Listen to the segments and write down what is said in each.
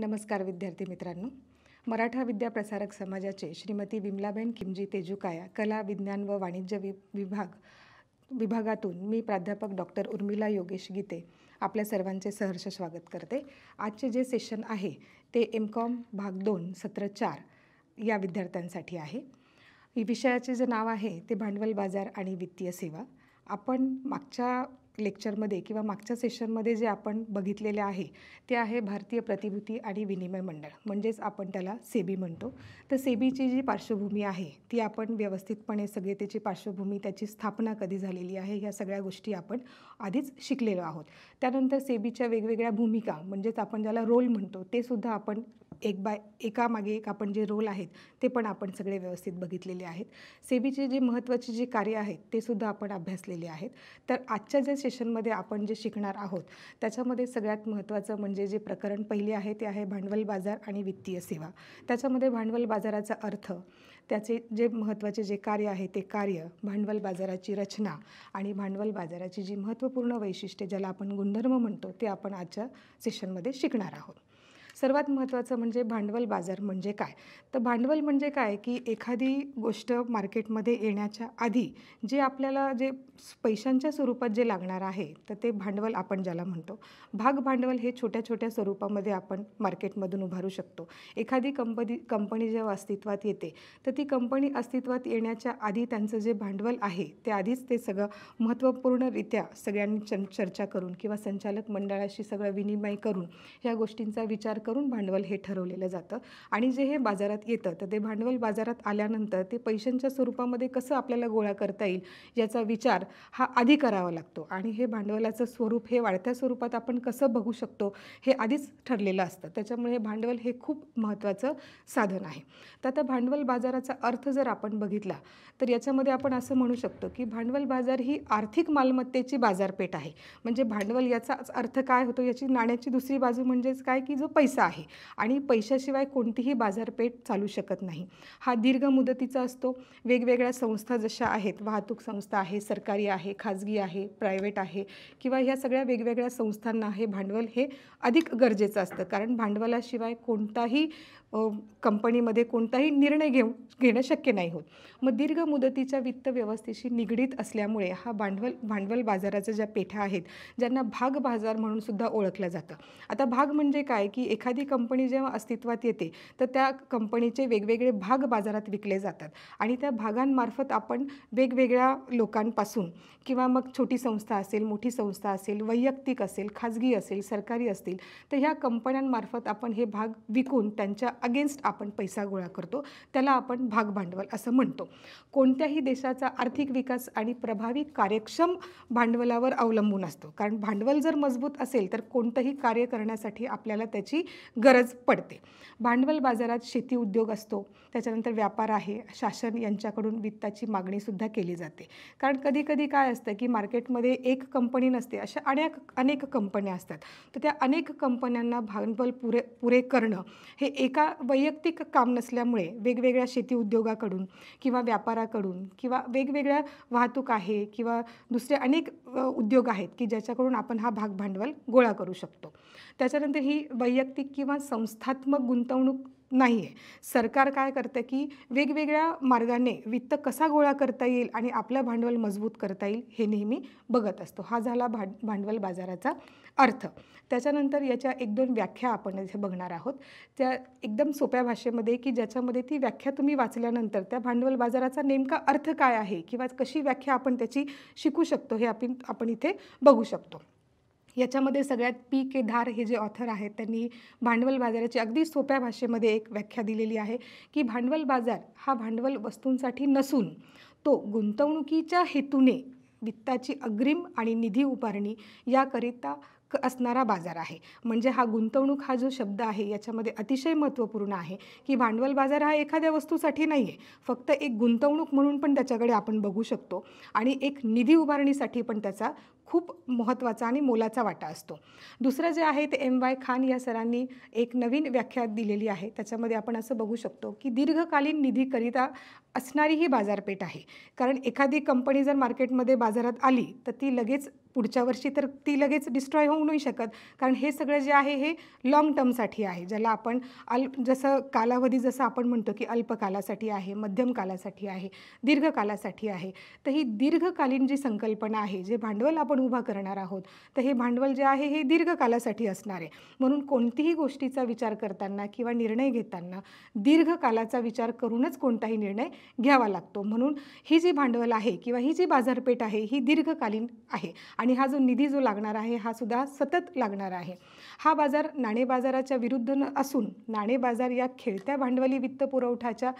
नमस्कार विद्यार्थी मित्रांनो मराठा विद्या प्रसारक समाजाचे श्रीमती विमलाबेन किमजी तेजुकाया कला विज्ञान व वाणिज्य वि विभाग विभागातून मी प्राध्यापक डॉक्टर उर्मिला योगेश गीते आपल्या सर्वांचे सहर्ष स्वागत करते आजचे जे सेशन आहे ते एम कॉम भाग दोन सत्र चार या विद्यार्थ्यांसाठी आहे विषयाचे जे नाव आहे ते भांडवल बाजार आणि वित्तीय सेवा आपण मागच्या लेक्चरमध्ये किंवा मागच्या सेशनमध्ये जे आपण बघितलेले आहे ते आहे भारतीय प्रतिभूती आणि विनिमय मंडळ म्हणजेच आपण त्याला सेबी म्हणतो तर सेबीची जी पार्श्वभूमी आहे ती आपण व्यवस्थितपणे सगळे त्याची पार्श्वभूमी त्याची स्थापना कधी झालेली आहे ह्या सगळ्या गोष्टी आपण आधीच शिकलेलो आहोत त्यानंतर सेबीच्या वेगवेगळ्या भूमिका म्हणजेच आपण ज्याला रोल म्हणतो ते सुद्धा आपण एक बाय एकामागे एक आपण जे रोल आहेत ते पण आपण सगळे व्यवस्थित बघितलेले आहेत सेबीचे जे महत्त्वाचे जे कार्य आहेत ते सुद्धा आपण अभ्यासलेले आहेत तर आजच्या ज्या सेशनमध्ये आपण जे शिकणार आहोत त्याच्यामध्ये सगळ्यात महत्त्वाचं म्हणजे जे प्रकरण पहिले आहे ते आहे भांडवल बाजार आणि वित्तीय सेवा त्याच्यामध्ये भांडवल बाजाराचा अर्थ त्याचे जे महत्त्वाचे जे कार्य आहे ते कार्य भांडवल बाजाराची रचना आणि भांडवल बाजाराची जी महत्त्वपूर्ण वैशिष्ट्ये ज्याला आपण गुणधर्म म्हणतो ते आपण आजच्या सेशनमध्ये शिकणार आहोत सर्वात महत्त्वाचं म्हणजे भांडवल बाजार म्हणजे काय तर भांडवल म्हणजे काय की एखादी गोष्ट मार्केटमध्ये येण्याच्या आधी जे आपल्याला जे पैशांच्या स्वरूपात जे लागणार आहे तर ते भांडवल आपण ज्याला म्हणतो भाग भांडवल हे छोट्या छोट्या स्वरूपामध्ये आपण मार्केटमधून उभारू शकतो एखादी कंपनी कंपनी जेव्हा अस्तित्वात येते तर ती कंपनी अस्तित्वात येण्याच्या आधी त्यांचं जे भांडवल आहे ते आधीच ते सगळं महत्त्वपूर्णरित्या सगळ्यांनी चर्चा करून किंवा संचालक मंडळाशी सगळं विनिमय करून ह्या गोष्टींचा विचार करून करून भांडवल हे ठरवलेलं जातं आणि जे हे बाजारात येतं तर ते भांडवल बाजारात आल्यानंतर ते पैशांच्या स्वरूपामध्ये कसं आपल्याला गोळा करता येईल याचा विचार हा आधी करावा लागतो आणि हे भांडवलाचं स्वरूप हे वाढत्या स्वरूपात आपण कसं बघू शकतो हे आधीच ठरलेलं असतं त्याच्यामुळे हे भांडवल हे खूप महत्त्वाचं साधन आहे तर आता भांडवल बाजाराचा अर्थ जर आपण बघितला तर याच्यामध्ये आपण असं म्हणू शकतो की भांडवल बाजार ही आर्थिक मालमत्तेची बाजारपेठ आहे म्हणजे भांडवल याचा अर्थ काय होतो याची नाण्याची दुसरी बाजू म्हणजेच काय की जो पैसा पैसा आहे आणि पैशाशिवाय कोणतीही बाजारपेठ चालू शकत नाही हा दीर्घ मुदतीचा असतो वेगवेगळ्या संस्था जशा आहेत वाहतूक संस्था आहे सरकारी आहे खाजगी आहे प्रायव्हेट आहे किंवा ह्या सगळ्या वेगवेगळ्या संस्थांना हे भांडवल हे अधिक गरजेचं असतं कारण भांडवलाशिवाय कोणताही कंपनीमध्ये कोणताही निर्णय घेऊ घेणं शक्य नाही होत मग दीर्घ मुदतीच्या वित्त व्यवस्थेशी निगडीत असल्यामुळे हा भांडवल भांडवल बाजाराच्या ज्या पेठा आहेत ज्यांना भाग बाजार म्हणून सुद्धा ओळखलं जातं आता भाग म्हणजे काय की एखादी कंपनी जेव्हा अस्तित्वात येते तर त्या कंपनीचे वेगवेगळे भाग बाजारात विकले जातात आणि त्या भागांमार्फत आपण वेगवेगळ्या लोकांपासून किंवा मग छोटी संस्था असेल मोठी संस्था असेल वैयक्तिक असेल खाजगी असेल सरकारी असतील तर ह्या कंपन्यांमार्फत आपण हे भाग विकून त्यांच्या अगेन्स्ट आपण पैसा गोळा करतो त्याला आपण भागभांडवल असं म्हणतो कोणत्याही देशाचा आर्थिक विकास आणि प्रभावी कार्यक्षम भांडवलावर अवलंबून असतो कारण भांडवल जर मजबूत असेल तर कोणतंही कार्य करण्यासाठी आपल्याला त्याची गरज पडते भांडवल बाजारात शेती उद्योग असतो त्याच्यानंतर व्यापार आहे शासन यांच्याकडून वित्ताची मागणीसुद्धा केली जाते कारण कधी कधी काय असतं की मार्केटमध्ये एक कंपनी नसते अशा अनेक अनेक कंपन्या असतात तर त्या अनेक कंपन्यांना भांडवल पुरे पुरे करणं हे एका वैयक्तिक काम नसल्यामुळे वेगवेगळ्या शेती उद्योगाकडून किंवा व्यापाराकडून किंवा वेगवेगळ्या वाहतूक आहे किंवा दुसरे अनेक उद्योग आहेत की ज्याच्याकडून आपण हा भाग भांडवल गोळा करू शकतो त्याच्यानंतर ही वैयक्तिक किंवा संस्थात्मक गुंतवणूक नाही आहे सरकार काय करतं की वेगवेगळ्या मार्गाने वित्त कसा गोळा करता येईल आणि आपलं भांडवल मजबूत करता येईल हे नेहमी बघत असतो हा झाला भांड भांडवल बाजाराचा अर्थ त्याच्यानंतर याच्या एक दोन व्याख्या आपण इथे बघणार आहोत त्या एकदम सोप्या भाषेमध्ये की ज्याच्यामध्ये ती व्याख्या तुम्ही वाचल्यानंतर त्या भांडवल बाजाराचा नेमका अर्थ काय आहे किंवा कशी व्याख्या आपण त्याची शिकू शकतो हे आपण आपण इथे बघू शकतो याच्यामध्ये सगळ्यात पी के धार हे जे ऑथर आहेत त्यांनी भांडवल बाजाराची अगदी सोप्या भाषेमध्ये एक व्याख्या दिलेली आहे की भांडवल बाजार हा भांडवल वस्तूंसाठी नसून तो गुंतवणुकीच्या हेतूने वित्ताची अग्रिम आणि निधी उभारणी याकरिता क असणारा बाजार आहे म्हणजे हा गुंतवणूक हा जो शब्द आहे याच्यामध्ये अतिशय महत्त्वपूर्ण आहे की भांडवल बाजार हा एखाद्या वस्तूसाठी नाही आहे फक्त एक गुंतवणूक म्हणून पण त्याच्याकडे आपण बघू शकतो आणि एक निधी उभारणीसाठी पण त्याचा खूप महत्त्वाचा आणि मोलाचा वाटा असतो दुसरं जे आहे ते एम वाय खान या सरांनी एक नवीन व्याख्या दिलेली आहे त्याच्यामध्ये आपण असं बघू शकतो की दीर्घकालीन निधीकरिता असणारी ही बाजारपेठ आहे कारण एखादी कंपनी जर मार्केटमध्ये बाजारात आली तर ती लगेच पुढच्या वर्षी तर ती लगेच डिस्ट्रॉय होऊ नाही शकत कारण हे सगळं जे आहे हे लॉंग टर्मसाठी आहे ज्याला आपण अल जसं कालावधी जसं आपण म्हणतो की अल्पकालासाठी आहे मध्यम कालासाठी आहे दीर्घकालासाठी आहे तर ही दीर्घकालीन जी संकल्पना आहे जे भांडवल आपण उभा करणार आहोत तर हे भांडवल जे आहे हे दीर्घकालासाठी असणार आहे म्हणून कोणतीही गोष्टीचा विचार करताना किंवा निर्णय घेताना दीर्घकालाचा विचार करूनच कोणताही निर्णय घ्यावा लागतो म्हणून ही जी भांडवल आहे किंवा ही जी बाजारपेठ आहे ही दीर्घकालीन आहे आणि हा जो निधी जो लागणार आहे हा सुद्धा सतत लागणार आहे हा बाजार नाणे बाजाराच्या विरुद्ध असून नाणे बाजार या खेळत्या भांडवली वित्त पुरवठ्याच्या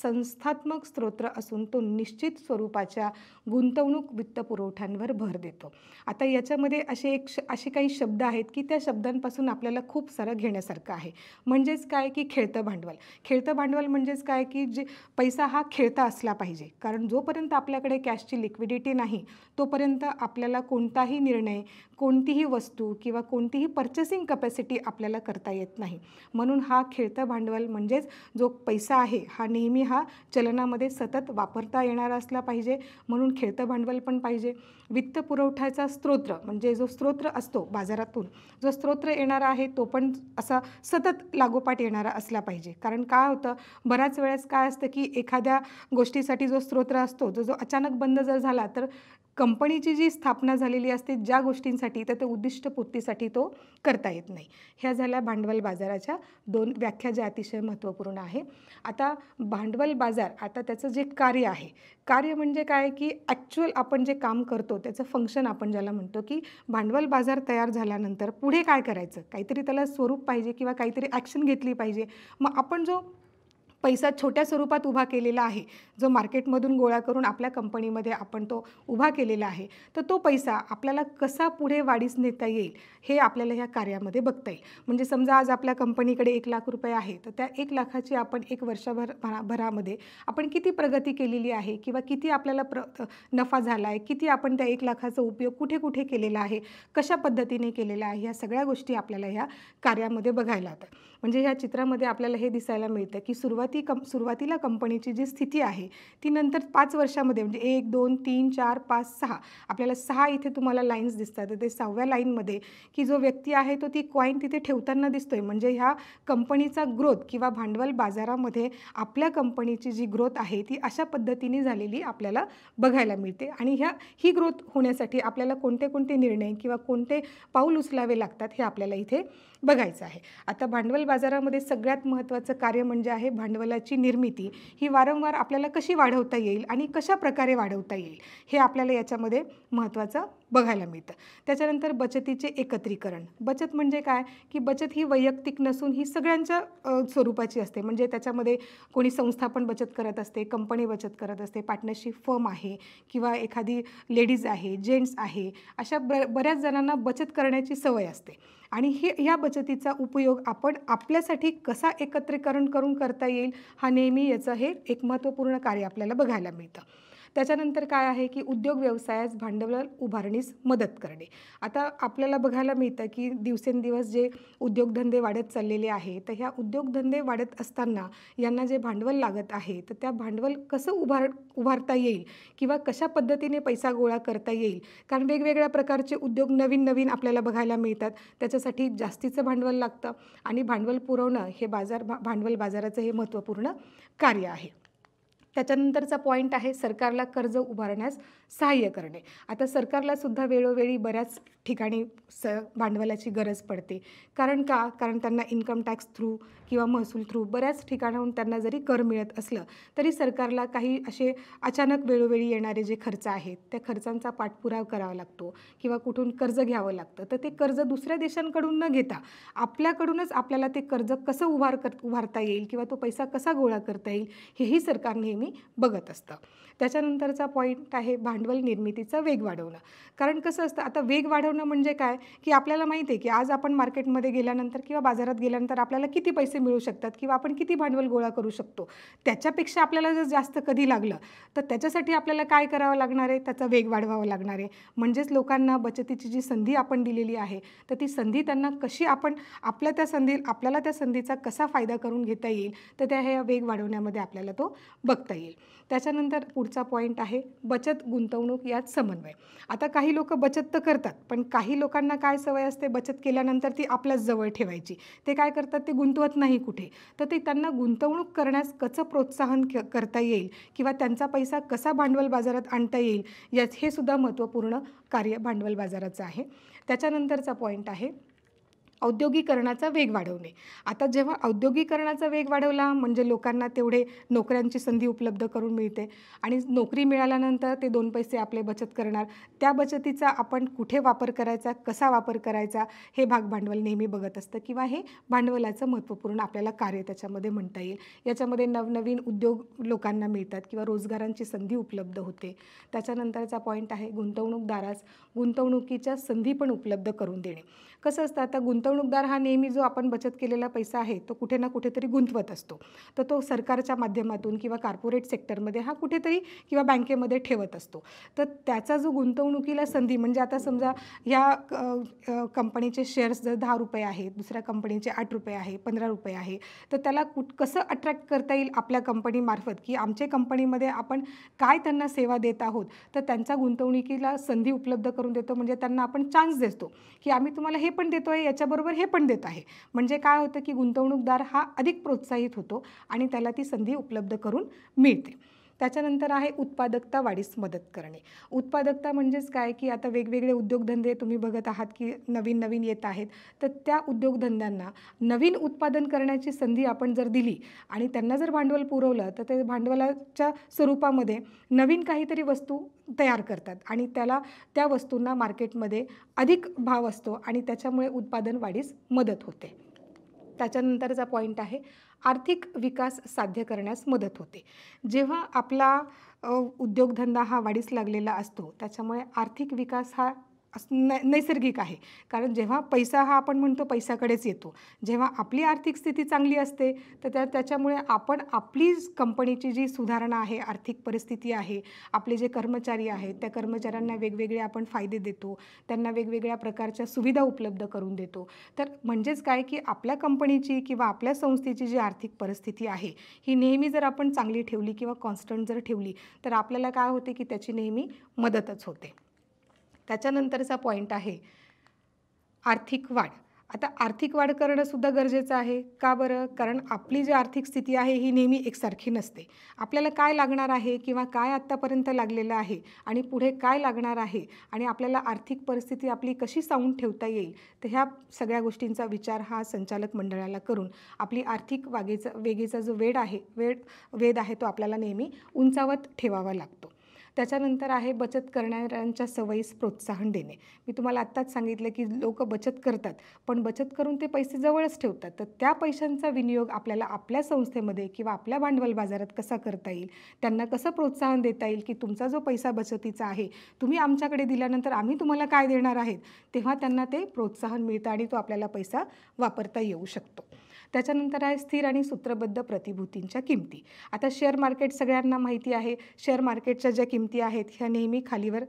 संस्थात्मक स्त्रोत्र असून तो निश्चित स्वरूपाच्या गुंतवणूक वित्तपुरवठ्यांवर भर देतो आता याच्यामध्ये असे एक श असे काही शब्द आहेत की त्या शब्दांपासून आपल्याला खूप सारं घेण्यासारखं आहे म्हणजेच काय की खेळतं भांडवल खेळतं भांडवल म्हणजेच काय की जे पैसा हा खेळता असला पाहिजे कारण जोपर्यंत आपल्याकडे कॅशची लिक्विडिटी नाही तोपर्यंत आपल्याला कोणताही निर्णय कोणतीही वस्तू किंवा कोणतीही पर्चेसिंग कपॅसिटी आपल्याला करता येत नाही म्हणून हा खेळतं भांडवल म्हणजेच जो पैसा आहे हा नेहमी हा चलनामध्ये सतत वापरता येणारा असला पाहिजे म्हणून खेळतं भांडवल पण पाहिजे वित्त पुरवठ्याचा स्त्रोत म्हणजे जो स्त्रोत्र असतो बाजारातून जो स्त्रोत्र येणारा आहे तो पण असा सतत लागोपाठ येणारा असला पाहिजे कारण काय होतं बऱ्याच वेळेस काय असतं की एखाद्या गोष्टीसाठी जो स्त्रोत्र असतो जो जो अचानक बंद जर झाला तर कंपनीची जी स्थापना झालेली असते ज्या गोष्टींसाठी तर ते उद्दिष्टपूर्तीसाठी तो करता येत नाही ह्या झाल्या भांडवल बाजाराच्या दोन व्याख्या ज्या अतिशय महत्त्वपूर्ण आहे आता भांडवल बाजार आता त्याचं जे कार्य आहे कार्य म्हणजे काय की ॲक्च्युअल आपण जे काम करतो त्याचं फंक्शन आपण ज्याला म्हणतो की भांडवल बाजार तयार झाल्यानंतर पुढे काय करायचं काहीतरी त्याला स्वरूप पाहिजे किंवा काहीतरी ॲक्शन घेतली पाहिजे मग आपण जो पैसा छोट्या स्वरूपात उभा केलेला आहे जो मार्केटमधून गोळा करून आपल्या कंपनीमध्ये आपण तो उभा केलेला आहे तर तो पैसा आपल्याला कसा पुढे वाढीस नेता येईल हे आपल्याला ह्या कार्यामध्ये बघता येईल म्हणजे समजा आज आपल्या कंपनीकडे एक लाख रुपये आहे तर त्या एक लाखाची आपण एक वर्षभर भरामध्ये आपण किती प्रगती केलेली आहे किंवा किती आपल्याला प्र नफा झाला आहे किती आपण त्या एक लाखाचा उपयोग कुठे कुठे केलेला आहे कशा पद्धतीने केलेला आहे ह्या सगळ्या गोष्टी आपल्याला ह्या कार्यामध्ये बघायला होतात म्हणजे ह्या चित्रामध्ये आपल्याला हे दिसायला मिळतं की सुरुवात सुरुवाती कं सुरुवातीला कंपनीची जी स्थिती आहे ती नंतर पाच वर्षामध्ये म्हणजे एक दोन तीन चार पाच सहा आपल्याला सहा इथे तुम्हाला लाईन्स दिसतात तर ते सहाव्या लाईनमध्ये की जो व्यक्ती आहे तो ती कॉईन तिथे ठेवताना दिसतो आहे म्हणजे ह्या कंपनीचा ग्रोथ किंवा भांडवल बाजारामध्ये आपल्या कंपनीची जी ग्रोथ आहे ती अशा पद्धतीने झालेली आपल्याला बघायला मिळते आणि ह्या ही ग्रोथ होण्यासाठी आपल्याला कोणते कोणते निर्णय किंवा कोणते पाऊल उचलावे लागतात हे आपल्याला इथे बघायचं आहे आता भांडवल बाजारामध्ये सगळ्यात महत्त्वाचं कार्य म्हणजे आहे भांडवलाची निर्मिती ही वारंवार आपल्याला कशी वाढवता येईल आणि कशा प्रकारे वाढवता येईल हे आपल्याला याच्यामध्ये महत्त्वाचं बघायला मिळतं त्याच्यानंतर बचतीचे एकत्रीकरण बचत म्हणजे काय की बचत ही वैयक्तिक नसून ही सगळ्यांच्या स्वरूपाची असते म्हणजे त्याच्यामध्ये कोणी संस्था पण बचत करत असते कंपनी बचत करत असते पार्टनरशिप फर्म आहे किंवा एखादी लेडीज आहे जेंट्स आहे अशा ब बऱ्याच जणांना बचत करण्याची सवय असते आणि हे ह्या बचतीचा उपयोग आपण आपल्यासाठी कसा एकत्रीकरण करून करता येईल हा नेहमी याचं हे एक महत्त्वपूर्ण कार्य आपल्याला बघायला मिळतं त्याच्यानंतर काय आहे की उद्योग व्यवसायास भांडवल उभारणीस मदत करणे आता आपल्याला बघायला मिळतं की दिवसेंदिवस जे उद्योगधंदे वाढत चाललेले आहे तर ह्या उद्योगधंदे वाढत असताना यांना जे भांडवल लागत आहे तर त्या भांडवल कसं उभार उभारता येईल किंवा कशा पद्धतीने पैसा गोळा करता येईल कारण वेगवेगळ्या प्रकारचे उद्योग नवीन नवीन आपल्याला बघायला मिळतात त्याच्यासाठी जास्तीचं भांडवल लागतं आणि भांडवल पुरवणं हे बाजार भांडवल बाजाराचं हे महत्त्वपूर्ण कार्य आहे त्याच्यानंतरचा पॉईंट आहे सरकारला कर्ज उभारण्यास सहाय्य करणे आता सरकारला सुद्धा वेळोवेळी बऱ्याच ठिकाणी स भांडवलाची गरज पडते कारण का कारण त्यांना इन्कम टॅक्स थ्रू किंवा महसूल थ्रू बऱ्याच ठिकाणाहून त्यांना जरी कर मिळत असलं तरी सरकारला काही असे अचानक वेळोवेळी येणारे जे खर्च आहेत त्या खर्चांचा पाठपुरावा करावा लागतो किंवा कुठून कर्ज घ्यावं लागतं तर ते कर्ज दुसऱ्या देशांकडून न घेता आपल्याकडूनच आपल्याला ते कर्ज कसं उभार कर उभारता येईल किंवा तो पैसा कसा गोळा करता येईल हेही सरकारने नेहमी बघत असतं त्याच्यानंतरचा पॉईंट आहे भांडवल निर्मितीचा वेग वाढवणं कारण कसं असतं आता वेग वाढवणं म्हणजे काय की आपल्याला माहिती आहे की आज आपण मार्केटमध्ये गेल्यानंतर किंवा बाजारात गेल्यानंतर आपल्याला किती पैसे मिळू शकतात किंवा आपण किती भांडवल गोळा करू शकतो त्याच्यापेक्षा आपल्याला जर जास्त कधी लागलं तर त्याच्यासाठी आपल्याला काय करावं लागणार आहे त्याचा वेग वाढवावा लागणार आहे म्हणजेच लोकांना बचतीची जी संधी आपण दिलेली आहे तर ती संधी त्यांना कशी आपण आपल्या त्या संधी आपल्याला त्या संधीचा कसा फायदा करून घेता येईल तर त्या ह्या वेग वाढवण्यामध्ये आपल्याला तो बघतो करता येईल त्याच्यानंतर पुढचा पॉईंट आहे बचत गुंतवणूक यात समन्वय आता काही लोक बचत तर करतात पण काही लोकांना काय सवय असते बचत केल्यानंतर ती आपल्याच जवळ ठेवायची ते काय करतात ते गुंतवत नाही कुठे तर ते त्यांना गुंतवणूक करण्यास कसं प्रोत्साहन करता येईल किंवा त्यांचा पैसा कसा भांडवल बाजारात आणता येईल याच हे सुद्धा महत्त्वपूर्ण कार्य भांडवल बाजाराचं आहे त्याच्यानंतरचा पॉईंट आहे औद्योगिकरणाचा वेग वाढवणे आता जेव्हा औद्योगिकरणाचा वेग वाढवला म्हणजे लोकांना तेवढे नोकऱ्यांची संधी उपलब्ध करून मिळते आणि नोकरी मिळाल्यानंतर ते दोन पैसे आपले बचत करणार त्या बचतीचा आपण कुठे वापर करायचा कसा वापर करायचा हे भाग भांडवल नेहमी बघत असतं किंवा हे भांडवलाचं महत्त्वपूर्ण आपल्याला कार्य त्याच्यामध्ये म्हणता येईल याच्यामध्ये नवनवीन उद्योग लोकांना मिळतात किंवा रोजगारांची संधी उपलब्ध होते त्याच्यानंतरचा पॉईंट आहे गुंतवणूकदारास गुंतवणुकीच्या संधी पण उपलब्ध करून देणे कसं असतं आता गुंतवणूकदार हा नेहमी जो आपण बचत केलेला पैसा आहे तो कुठे ना कुठेतरी गुंतवत असतो तर तो सरकारच्या माध्यमातून किंवा कॉर्पोरेट सेक्टरमध्ये हा कुठेतरी किंवा बँकेमध्ये ठेवत असतो तर त्याचा जो गुंतवणुकीला संधी म्हणजे आता समजा ह्या कंपनीचे शेअर्स जर दहा रुपये आहेत दुसऱ्या कंपनीचे आठ रुपये आहे पंधरा रुपये आहे तर त्याला कुठ कसं अट्रॅक्ट करता येईल आपल्या कंपनीमार्फत की आमच्या कंपनीमध्ये आपण काय त्यांना सेवा देत आहोत तर त्यांचा गुंतवणुकीला संधी उपलब्ध करून देतो म्हणजे त्यांना आपण चान्स देतो की आम्ही तुम्हाला हे पण देतो आहे याच्याबरोबर हे पण देत आहे म्हणजे काय होतं की गुंतवणूकदार हा अधिक प्रोत्साहित होतो आणि त्याला ती संधी उपलब्ध करून मिळते त्याच्यानंतर आहे उत्पादकता वाढीस मदत करणे उत्पादकता म्हणजेच काय की आता वेगवेगळे उद्योगधंदे तुम्ही बघत आहात की नवीन नवीन येत आहेत तर त्या उद्योगधंद्यांना नवीन उत्पादन करण्याची संधी आपण जर दिली आणि त्यांना जर भांडवल पुरवलं तर ते भांडवलाच्या स्वरूपामध्ये नवीन काहीतरी वस्तू तयार करतात आणि त्याला त्या वस्तूंना मार्केटमध्ये अधिक भाव असतो आणि त्याच्यामुळे उत्पादन वाढीस मदत होते त्याच्यानंतरचा पॉईंट आहे आर्थिक विकास साध्य करण्यास मदत होते जेव्हा आपला उद्योगधंदा हा वाढीस लागलेला असतो त्याच्यामुळे आर्थिक विकास हा नै नैसर्गिक आहे कारण जेव्हा पैसा हा आपण म्हणतो पैशाकडेच येतो जेव्हा आपली आर्थिक स्थिती चांगली असते तर त्या त्याच्यामुळे आपण आपली कंपनीची जी सुधारणा आहे आर्थिक परिस्थिती आहे आपले जे कर्मचारी आहेत त्या कर्मचाऱ्यांना वेगवेगळे आपण फायदे देतो त्यांना वेगवेगळ्या प्रकारच्या सुविधा उपलब्ध करून देतो तर म्हणजेच काय की आपल्या कंपनीची किंवा आपल्या संस्थेची जी आर्थिक परिस्थिती आहे ही नेहमी जर आपण चांगली ठेवली किंवा कॉन्स्टंट जर ठेवली तर आपल्याला काय होते की त्याची नेहमी मदतच होते त्याच्यानंतरचा पॉईंट आहे आर्थिक वाढ आता आर्थिक वाढ करणंसुद्धा गरजेचं आहे का बरं कारण आपली जी आर्थिक स्थिती आहे ही नेहमी एकसारखी नसते आपल्याला काय लागणार आहे किंवा काय आत्तापर्यंत लागलेलं आहे आणि पुढे काय लागणार आहे आणि आपल्याला आर्थिक परिस्थिती आपली कशी सावून ठेवता येईल तर ह्या सगळ्या गोष्टींचा विचार हा संचालक मंडळाला करून आपली आर्थिक वागेचा वेगेचा जो वेड आहे वेळ वेद आहे तो आपल्याला नेहमी उंचावत ठेवावा लागतो त्याच्यानंतर आहे बचत करणाऱ्यांच्या सवयीस प्रोत्साहन देणे मी तुम्हाला आत्ताच सांगितलं की लोक बचत करतात पण बचत करून ते पैसे जवळच ठेवतात तर त्या पैशांचा विनियोग आपल्याला आपल्या संस्थेमध्ये किंवा आपल्या भांडवल बाजारात कसा करता येईल त्यांना कसं प्रोत्साहन देता येईल की तुमचा जो पैसा बचतीचा आहे तुम्ही आमच्याकडे दिल्यानंतर आम्ही तुम्हाला काय देणार आहेत तेव्हा त्यांना ते प्रोत्साहन मिळतं आणि तो आपल्याला पैसा वापरता येऊ शकतो त्याच्यानंतर आहे स्थिर आणि सूत्रबद्ध प्रतिभूतींच्या किमती आता शेअर मार्केट सगळ्यांना माहिती आहे शेअर मार्केटच्या ज्या किमती आहेत ह्या नेहमी खालीवर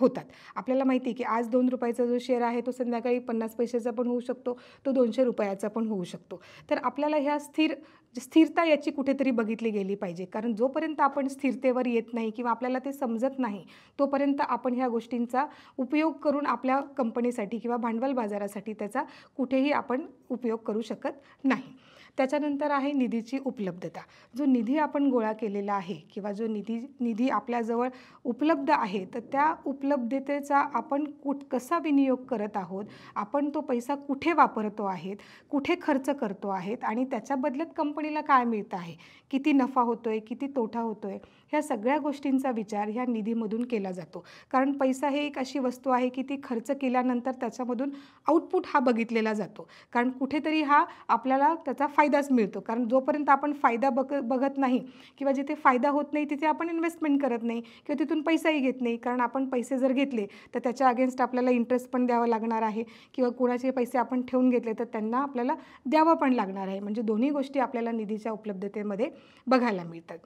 होतात आपल्याला माहिती आहे की आज दोन रुपयाचा जो शेअर आहे तो संध्याकाळी पन्नास पैशाचा पण होऊ शकतो तो दोनशे रुपयाचा पण होऊ शकतो तर आपल्याला ह्या स्थिर स्थिरता याची कुठेतरी बघितली गेली पाहिजे कारण जोपर्यंत आपण स्थिरतेवर येत नाही किंवा आपल्याला ते समजत नाही तोपर्यंत आपण ह्या गोष्टींचा उपयोग करून आपल्या कंपनीसाठी किंवा भांडवल बाजारासाठी त्याचा कुठेही आपण उपयोग करू शकत नाही त्याच्यानंतर आहे निधीची उपलब्धता जो निधी आपण गोळा केलेला आहे किंवा जो निधी निधी आपल्याजवळ उपलब्ध आहे तर त्या उपलब्धतेचा आपण कुठ कसा विनियोग करत आहोत आपण तो पैसा कुठे वापरतो आहेत कुठे खर्च करतो आहेत आणि त्याच्याबदल्यात कंपनीला काय मिळतं आहे किती नफा होतो आहे किती तोटा होतो आहे ह्या सगळ्या गोष्टींचा विचार ह्या निधीमधून केला जातो कारण पैसा हे एक अशी वस्तू आहे की ती खर्च केल्यानंतर त्याच्यामधून आउटपुट हा बघितलेला जातो कारण कुठेतरी हा आपल्याला त्याचा फायदाच मिळतो कारण जोपर्यंत आपण फायदा बघ बघत नाही किंवा जिथे फायदा होत नाही तिथे आपण इन्व्हेस्टमेंट करत नाही किंवा तिथून पैसाही घेत नाही कारण आपण पैसे जर घेतले तर त्याच्या अगेन्स्ट आपल्याला इंटरेस्ट पण द्यावा लागणार आहे किंवा कोणाचे पैसे आपण ठेवून घेतले तर त्यांना आपल्याला द्यावं पण लागणार आहे म्हणजे दोन्ही गोष्टी आपल्याला निधीच्या उपलब्धतेमध्ये बघायला मिळतात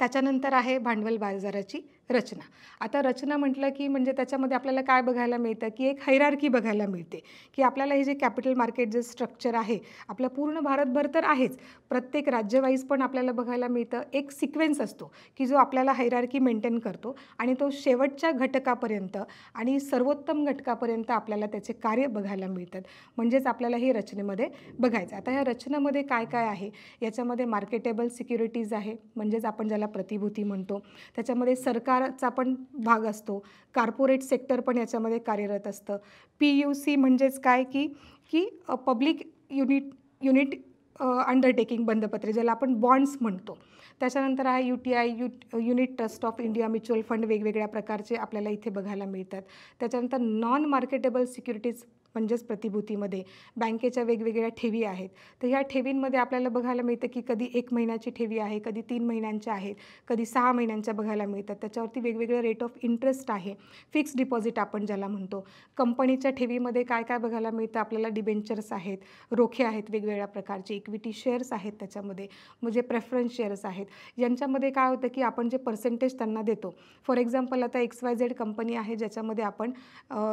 त्याच्यानंतर आहे भांडवल बाजाराची रचना आता रचना म्हटलं की म्हणजे त्याच्यामध्ये आपल्याला काय बघायला मिळतं की एक हैरारकी बघायला मिळते की आपल्याला हे जे कॅपिटल मार्केट जे स्ट्रक्चर आहे आपलं पूर्ण भारतभर तर आहेच प्रत्येक राज्यवाईज पण आपल्याला बघायला मिळतं एक सिक्वेन्स असतो की जो आपल्याला हैरारकी मेंटेन करतो आणि तो शेवटच्या घटकापर्यंत आणि सर्वोत्तम घटकापर्यंत आपल्याला त्याचे कार्य बघायला मिळतात म्हणजेच आपल्याला हे रचनेमध्ये बघायचं आता ह्या रचनेमध्ये काय काय आहे याच्यामध्ये मार्केटेबल सिक्युरिटीज आहे म्हणजेच आपण ज्याला प्रतिभूती म्हणतो त्याच्यामध्ये सरकार चा पण भाग असतो कार्पोरेट सेक्टर पण याच्यामध्ये कार्यरत असतं पी यू सी म्हणजेच काय की की पब्लिक युनिट युनिट अंडरटेकिंग बंदपत्रे ज्याला आपण बॉन्ड्स म्हणतो त्याच्यानंतर आहे U T I U unit trust of India mutual fund वेगवेगळ्या प्रकारचे आपल्याला इथे बघायला मिळतात त्याच्यानंतर नॉन मार्केटेबल सिक्युरिटीज म्हणजेच प्रतिभूतीमध्ये बँकेच्या वेगवेगळ्या ठेवी आहेत तर ह्या ठेवींमध्ये आपल्याला बघायला मिळतं की कधी एक महिन्याची ठेवी आहे कधी तीन महिन्यांच्या आहेत कधी सहा महिन्यांच्या बघायला मिळतात त्याच्यावरती वेगवेगळे रेट ऑफ इंटरेस्ट आहे फिक्स्ड डिपॉझिट आपण ज्याला म्हणतो कंपनीच्या ठेवीमध्ये काय काय बघायला मिळतं आपल्याला डिबेंचर्स आहेत रोखे आहेत वेगवेगळ्या प्रकारचे इक्विटी शेअर्स आहेत त्याच्यामध्ये म्हणजे प्रेफरन्स शेअर्स आहेत यांच्यामध्ये काय होतं की आपण जे पर्सेंटेज त्यांना देतो फॉर एक्झाम्पल आता एक्स वाय झेड कंपनी आहे ज्याच्यामध्ये आपण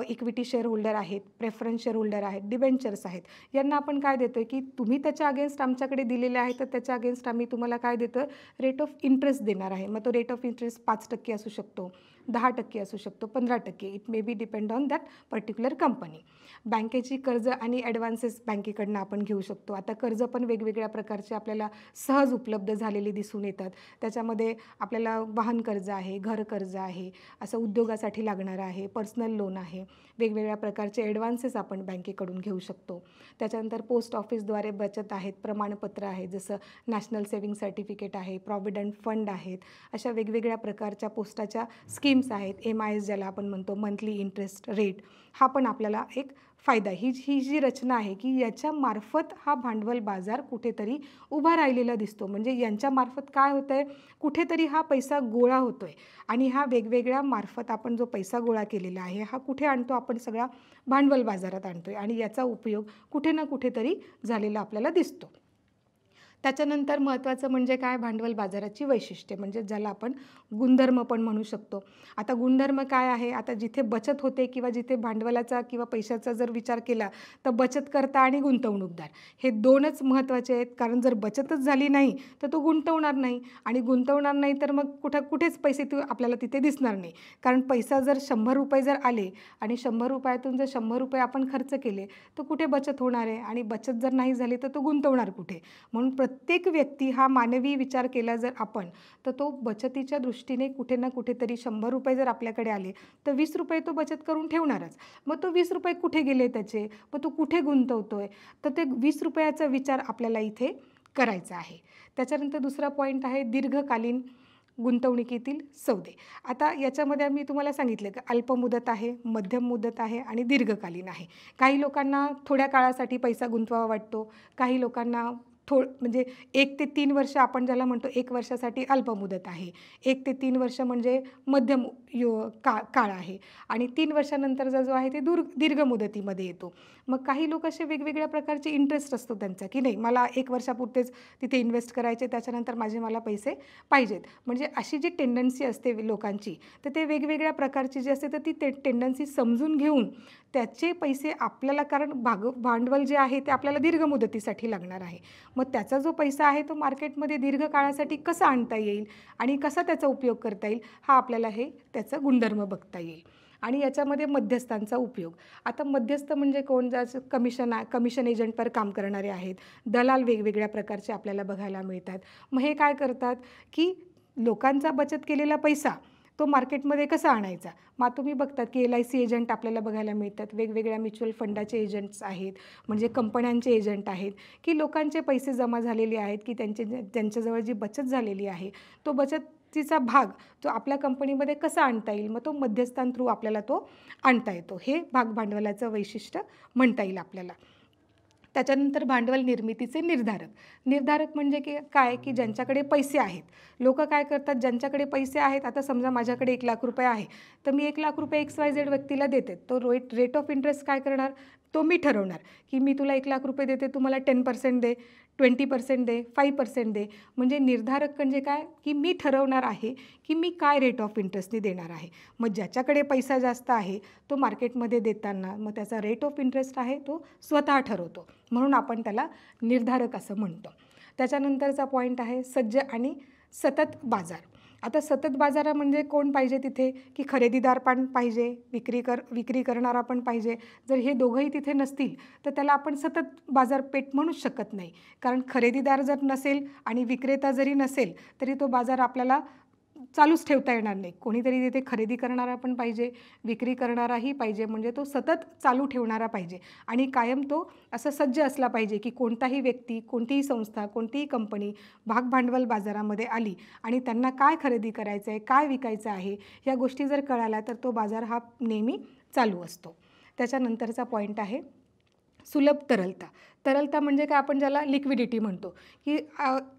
इक्विटी शेअर होल्डर आहेत प्रेफरन्स प्रेफरन्स शेअर होल्डर आहेत डिबेंचर्स आहेत यांना आपण काय देतो आहे की तुम्ही त्याच्या अगेन्स्ट आमच्याकडे दिलेले आहे तर त्याच्या अगेन्स्ट आम्ही तुम्हाला काय देतो रेट ऑफ इंटरेस्ट देणार आहे मग तो रेट ऑफ इंटरेस्ट पाच टक्के असू शकतो दहा टक्के असू शकतो पंधरा टक्के it may be depend on that particular company बँकेची कर्ज आणि ॲडव्हान्सेस बँकेकडनं आपण घेऊ शकतो आता कर्ज पण वेगवेगळ्या प्रकारचे आपल्याला सहज उपलब्ध झालेले दिसून येतात त्याच्यामध्ये आपल्याला वाहन कर्ज आहे घर कर्ज आहे असं उद्योगासाठी लागणारं आहे पर्सनल लोन आहे वेगवेगळ्या प्रकारचे ॲडव्हान्सेस आपण बँकेकडून घेऊ शकतो त्याच्यानंतर पोस्ट ऑफिसद्वारे बचत आहेत प्रमाणपत्र आहे जसं नॅशनल सेव्हिंग सर्टिफिकेट आहे प्रॉव्हिडंट फंड आहेत अशा वेगवेगळ्या प्रकारच्या पोस्टाच्या स्कीम स्कीम्स आहेत एम आय एस ज्याला आपण म्हणतो मंथली इंटरेस्ट रेट हा पण आपल्याला एक फायदा ही ही जी रचना आहे की याच्यामार्फत हा भांडवल बाजार कुठेतरी उभा राहिलेला दिसतो म्हणजे यांच्यामार्फत काय होतं आहे कुठेतरी हा पैसा गोळा होतो आहे आणि हा वेगवेगळ्या मार्फत आपण जो पैसा गोळा केलेला आहे हा कुठे आणतो आपण सगळा भांडवल बाजारात आणतो आहे आणि याचा उपयोग कुठे ना कुठेतरी झालेला आपल्याला दिसतो त्याच्यानंतर महत्त्वाचं म्हणजे काय भांडवल बाजाराची वैशिष्ट्ये म्हणजे ज्याला आपण गुणधर्म पण म्हणू शकतो आता गुणधर्म काय आहे आता जिथे बचत होते किंवा जिथे भांडवलाचा किंवा पैशाचा जर विचार केला तर बचतकर्ता आणि गुंतवणूकदार हे दोनच महत्त्वाचे आहेत कारण जर बचतच झाली नाही तर तो गुंतवणार नाही आणि गुंतवणार नाही तर मग कुठं कुठेच पैसे तू आपल्याला तिथे दिसणार नाही कारण पैसा जर शंभर रुपये जर आले आणि शंभर रुपयातून जर शंभर रुपये आपण खर्च केले तर कुठे बचत होणार आहे आणि बचत जर नाही झाली तर तो गुंतवणार कुठे म्हणून प्रत्येक व्यक्ती हा मानवी विचार केला जर आपण तर तो बचतीच्या दृष्टीने कुठे ना कुठेतरी शंभर रुपये जर आपल्याकडे आले तर वीस रुपये तो बचत करून ठेवणारच मग तो वीस रुपये कुठे गेले त्याचे मग तो कुठे गुंतवतो आहे तर ते वीस रुपयाचा विचार आपल्याला इथे करायचा आहे त्याच्यानंतर दुसरा पॉईंट आहे दीर्घकालीन गुंतवणुकीतील सौदे आता याच्यामध्ये आम्ही तुम्हाला सांगितलं की अल्पमुदत आहे मध्यम मुदत आहे आणि दीर्घकालीन आहे काही लोकांना थोड्या काळासाठी पैसा गुंतवावा वाटतो काही लोकांना थो म्हणजे एक ते तीन वर्ष आपण ज्याला म्हणतो एक वर्षासाठी अल्पमुदत आहे एक ते तीन वर्ष म्हणजे मध्यम यो का काळ आहे आणि तीन वर्षानंतरचा जो आहे ते दूर दीर्घ मुदतीमध्ये येतो मग काही लोक असे वेगवेगळ्या प्रकारचे इंटरेस्ट असतो त्यांचा की नाही मला एक वर्षापुरतेच तिथे इन्व्हेस्ट करायचे त्याच्यानंतर माझे मला पैसे पाहिजेत म्हणजे अशी जी टेंडन्सी असते लोकांची तर ते वेगवेगळ्या प्रकारची जी असते तर ती ते टेंडन्सी समजून घेऊन त्याचे पैसे आपल्याला कारण भाग भांडवल जे आहे ते आपल्याला दीर्घ मुदतीसाठी लागणार आहे मग त्याचा जो पैसा आहे तो मार्केटमध्ये दीर्घकाळासाठी कसा आणता येईल आणि कसा त्याचा उपयोग करता येईल हा आपल्याला हे त्याचा गुणधर्म बघता येईल आणि याच्यामध्ये मध्यस्थांचा उपयोग आता मध्यस्थ म्हणजे कोण जसं कमिशन कमिशन एजंटवर काम करणारे आहेत दलाल वेगवेगळ्या प्रकारचे आपल्याला बघायला मिळतात मग हे काय करतात की लोकांचा बचत केलेला पैसा तो मार्केटमध्ये कसा आणायचा मग तुम्ही बघतात की एल आय सी एजंट आपल्याला बघायला मिळतात वेगवेगळ्या म्युच्युअल फंडाचे एजंट्स आहेत म्हणजे कंपन्यांचे एजंट आहेत की लोकांचे पैसे जमा झालेले आहेत की त्यांचे त्यांच्याजवळ जी बचत झालेली आहे तो बचत तिचा भाग तो आपल्या कंपनीमध्ये कसा आणता येईल मग तो मध्यस्थान थ्रू आपल्याला तो आणता येतो हे भाग भांडवलाचं वैशिष्ट्य म्हणता येईल आपल्याला त्याच्यानंतर भांडवल निर्मितीचे निर्धारक निर्धारक म्हणजे की काय की ज्यांच्याकडे पैसे आहेत लोक काय करतात ज्यांच्याकडे पैसे आहेत आता समजा माझ्याकडे एक लाख रुपये आहे तर मी एक लाख रुपये एक्स वाय झेड व्यक्तीला देते तो रेट रेट ऑफ इंटरेस्ट काय करणार तो मी ठरवणार की मी तुला एक लाख रुपये देते तू मला टेन पर्सेंट दे ट्वेंटी पर्सेंट दे फाईव्ह पर्सेंट दे म्हणजे निर्धारक म्हणजे काय की मी ठरवणार आहे की मी काय रेट ऑफ इंटरेस्टने देणार आहे मग ज्याच्याकडे पैसा जास्त आहे तो मार्केटमध्ये देताना मग त्याचा रेट ऑफ इंटरेस्ट आहे तो स्वतः ठरवतो म्हणून आपण त्याला निर्धारक असं म्हणतो त्याच्यानंतरचा पॉईंट आहे सज्ज आणि सतत बाजार आता सतत बाजारा म्हणजे कोण पाहिजे तिथे की खरेदीदार पण पाहिजे विक्री कर विक्री करणारा पण पाहिजे जर हे दोघंही तिथे नसतील तर त्याला आपण सतत बाजारपेठ म्हणूच शकत नाही कारण खरेदीदार जर नसेल आणि विक्रेता जरी नसेल तरी तो बाजार आपल्याला चालूच ठेवता येणार नाही कोणीतरी तिथे खरेदी करणारा पण पाहिजे विक्री करणाराही पाहिजे म्हणजे तो सतत चालू ठेवणारा पाहिजे आणि कायम तो असं सज्ज असला पाहिजे की कोणताही व्यक्ती कोणतीही संस्था कोणतीही कंपनी भागभांडवल बाजारामध्ये आली आणि त्यांना काय खरेदी करायचं आहे काय विकायचं आहे या गोष्टी जर कळाल्या तर तो बाजार हा नेहमी चालू असतो त्याच्यानंतरचा पॉईंट आहे सुलभ तरलता तरलता म्हणजे काय आपण ज्याला लिक्विडिटी म्हणतो की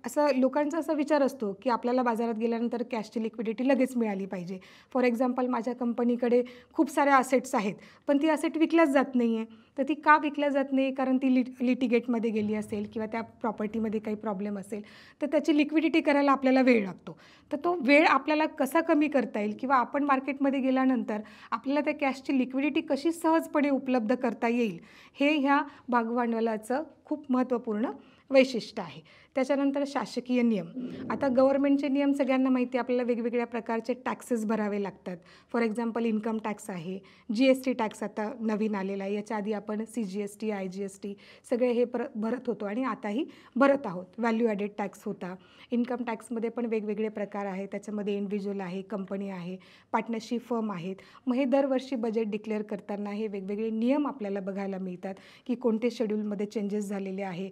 असं लोकांचा असा विचार असतो की आपल्याला बाजारात गेल्यानंतर कॅशची लिक्विडिटी लगेच मिळाली पाहिजे फॉर एक्झाम्पल माझ्या कंपनीकडे खूप साऱ्या असेट्स आहेत पण ती असेट विकल्याच जात नाही आहे तर ती का विकल्या जात नाही कारण ती लिट लिटिगेटमध्ये गेली असेल किंवा त्या प्रॉपर्टीमध्ये काही प्रॉब्लेम असेल तर त्याची लिक्विडिटी करायला आपल्याला वेळ लागतो तर तो वेळ आपल्याला कसा कमी करता येईल किंवा आपण मार्केटमध्ये गेल्यानंतर आपल्याला त्या कॅशची लिक्विडिटी कशी सहजपणे उपलब्ध करता येईल हे ह्या भागभांडवलाचं खूप महत्त्वपूर्ण वैशिष्ट्य आहे त्याच्यानंतर शासकीय नियम आता गव्हर्मेंटचे नियम सगळ्यांना माहिती आपल्याला वेगवेगळ्या प्रकारचे टॅक्सेस भरावे लागतात फॉर एक्झाम्पल इन्कम टॅक्स आहे जी एस टी टॅक्स आता नवीन आलेला आहे याच्या आधी आपण C G S T I G S T सगळे हे पर भरत होतो आणि आताही भरत आहोत व्हॅल्यू ॲडेड टॅक्स होता इन्कम टॅक्समध्ये पण वेगवेगळे प्रकार आहे त्याच्यामध्ये इंडिव्हिज्युअल आहे कंपनी आहे पार्टनरशिप फर्म आहेत मग हे दरवर्षी बजेट डिक्लेअर करताना हे वेगवेगळे नियम आपल्याला बघायला मिळतात की कोणते शेड्यूलमध्ये चेंजेस झालेले आहे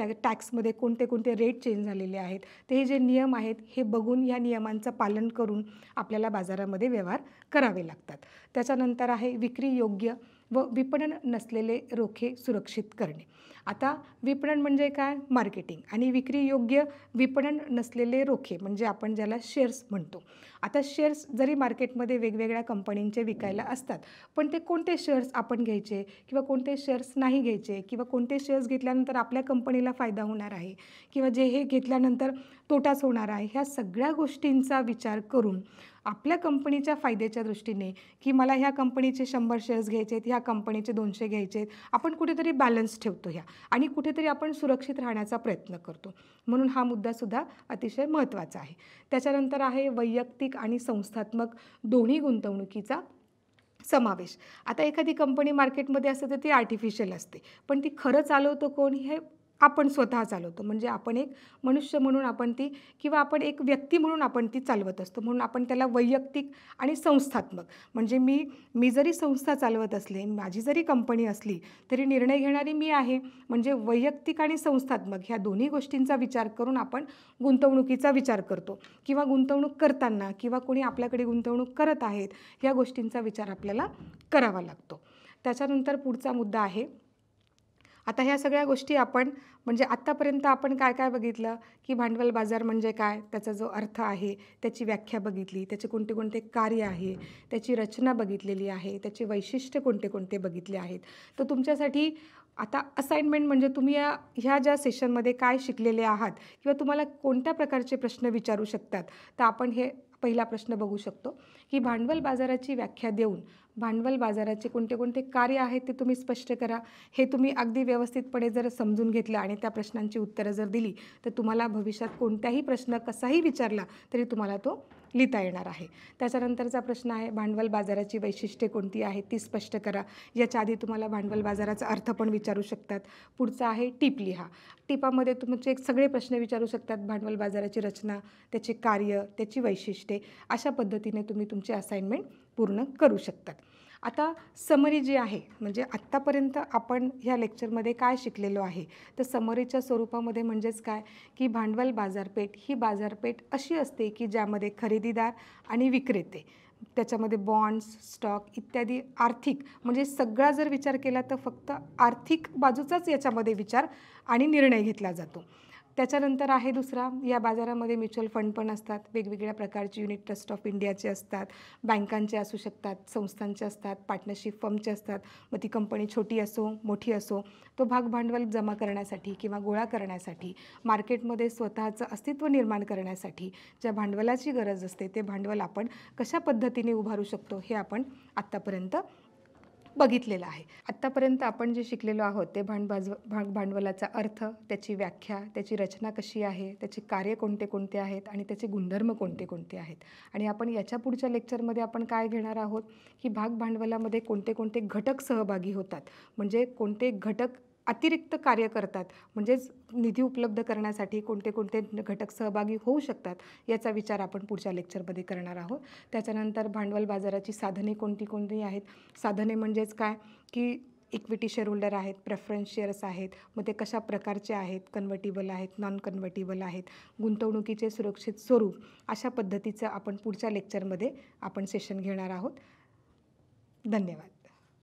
त्या टॅक्समध्ये कोणते कोणते रेट चेंज झालेले आहेत ते जे नियम आहेत हे बघून या नियमांचं पालन करून आपल्याला बाजारामध्ये व्यवहार करावे लागतात त्याच्यानंतर आहे विक्री योग्य व विपणन नसलेले रोखे सुरक्षित करणे आता विपणन म्हणजे काय मार्केटिंग आणि विक्री योग्य विपणन नसलेले रोखे म्हणजे आपण ज्याला शेअर्स म्हणतो आता शेअर्स जरी मार्केटमध्ये वेगवेगळ्या कंपनींचे विकायला असतात पण ते कोणते शेअर्स आपण घ्यायचे किंवा कोणते शेअर्स नाही घ्यायचे किंवा कोणते शेअर्स घेतल्यानंतर आपल्या कंपनीला फायदा होणार आहे किंवा जे हे घेतल्यानंतर तोटाच होणार आहे ह्या सगळ्या गोष्टींचा विचार करून आपल्या कंपनीच्या फायद्याच्या दृष्टीने की मला ह्या कंपनीचे शंभर शेअर्स घ्यायचे आहेत ह्या कंपनीचे दोनशे घ्यायचे आहेत आपण कुठेतरी बॅलन्स ठेवतो ह्या आणि कुठेतरी आपण सुरक्षित राहण्याचा प्रयत्न करतो म्हणून हा मुद्दासुद्धा अतिशय महत्त्वाचा आहे त्याच्यानंतर आहे वैयक्तिक आणि संस्थात्मक दोन्ही गुंतवणुकीचा समावेश आता एखादी कंपनी मार्केटमध्ये असते तर ती आर्टिफिशियल असते पण ती खरं चालवतो कोण हे आपण स्वतः चालवतो म्हणजे आपण एक मनुष्य म्हणून आपण ती किंवा आपण एक व्यक्ती म्हणून आपण ती चालवत असतो म्हणून आपण त्याला वैयक्तिक आणि संस्थात्मक म्हणजे मी मी जरी संस्था चालवत असले माझी जरी कंपनी असली तरी निर्णय घेणारी मी आहे म्हणजे वैयक्तिक आणि संस्थात्मक ह्या दोन्ही गोष्टींचा विचार करून आपण गुंतवणुकीचा विचार करतो किंवा गुंतवणूक करताना किंवा कोणी आपल्याकडे गुंतवणूक करत आहेत ह्या गोष्टींचा विचार आपल्याला करावा लागतो त्याच्यानंतर पुढचा मुद्दा आहे आता ह्या सगळ्या गोष्टी आपण म्हणजे आत्तापर्यंत आपण काय काय बघितलं की भांडवल बाजार म्हणजे काय त्याचा जो अर्थ आहे त्याची व्याख्या बघितली त्याचे कोणते कोणते कार्य आहे त्याची रचना बघितलेली आहे त्याचे वैशिष्ट्य कोणते कोणते बघितले आहेत तर तुमच्यासाठी आता असाइनमेंट म्हणजे तुम्ही या ह्या ज्या सेशनमध्ये काय शिकलेले आहात किंवा तुम्हाला कोणत्या प्रकारचे प्रश्न विचारू शकतात तर आपण हे पहिला प्रश्न बघू शकतो की भांडवल बाजाराची व्याख्या देऊन भांडवल बाजाराचे कोणते कोणते कार्य आहेत ते तुम्ही स्पष्ट करा हे तुम्ही अगदी व्यवस्थितपणे जर समजून घेतलं आणि त्या प्रश्नांची उत्तरं जर दिली तर तुम्हाला भविष्यात कोणताही प्रश्न कसाही विचारला तरी तुम्हाला तो लिहिता येणार आहे त्याच्यानंतरचा प्रश्न आहे भांडवल बाजाराची वैशिष्ट्ये कोणती आहेत ती स्पष्ट करा याच्या आधी तुम्हाला भांडवल बाजाराचा अर्थ पण विचारू शकतात पुढचा आहे टीप लिहा टिपामध्ये तुमचे एक सगळे प्रश्न विचारू शकतात भांडवल बाजाराची रचना त्याचे कार्य त्याची वैशिष्ट्ये अशा पद्धतीने तुम्ही तुमचे असाइनमेंट पूर्ण करू शकतात आता समरी जी आहे म्हणजे आत्तापर्यंत आपण ह्या लेक्चरमध्ये काय शिकलेलो आहे तर समरीच्या स्वरूपामध्ये म्हणजेच काय की भांडवल बाजारपेठ ही बाजारपेठ अशी असते की ज्यामध्ये खरेदीदार आणि विक्रेते त्याच्यामध्ये बॉन्ड्स स्टॉक इत्यादी आर्थिक म्हणजे सगळा जर विचार केला तर फक्त आर्थिक बाजूचाच याच्यामध्ये विचार आणि निर्णय घेतला जातो त्याच्यानंतर आहे दुसरा या बाजारामध्ये म्युच्युअल फंड पण असतात वेगवेगळ्या प्रकारचे युनिट ट्रस्ट ऑफ इंडियाचे असतात बँकांचे असू शकतात संस्थांचे असतात पार्टनरशिप फर्मचे असतात मग ती कंपनी छोटी असो मोठी असो तो भाग भांडवल जमा करण्यासाठी किंवा गोळा करण्यासाठी मार्केटमध्ये स्वतःचं अस्तित्व निर्माण करण्यासाठी ज्या भांडवलाची गरज असते ते भांडवल आपण कशा पद्धतीने उभारू शकतो हे आपण आत्तापर्यंत बघितलेलं आहे आत्तापर्यंत आपण जे शिकलेलो आहोत ते भांडभाजव भाग भांडवलाचा अर्थ त्याची व्याख्या त्याची रचना कशी आहे त्याची कार्य कोणते कोणते आहेत आणि त्याचे गुणधर्म कोणते कोणते आहेत आणि आपण याच्या पुढच्या लेक्चरमध्ये आपण काय घेणार आहोत की भाग भांडवलामध्ये कोणते कोणते घटक सहभागी होतात म्हणजे कोणते घटक अतिरिक्त कार्य करतात म्हणजेच निधी उपलब्ध करण्यासाठी कोणते कोणते घटक सहभागी होऊ शकतात याचा विचार आपण पुढच्या लेक्चरमध्ये करणार आहोत त्याच्यानंतर भांडवल बाजाराची साधने कोणती कोणती आहेत साधने म्हणजेच काय की इक्विटी शेअर होल्डर आहेत प्रेफरन्स शेअर्स आहेत मग ते कशा प्रकारचे आहेत कन्वर्टेबल आहेत नॉन कन्वर्टेबल आहेत गुंतवणुकीचे सुरक्षित स्वरूप अशा पद्धतीचं आपण पुढच्या लेक्चरमध्ये आपण सेशन घेणार आहोत धन्यवाद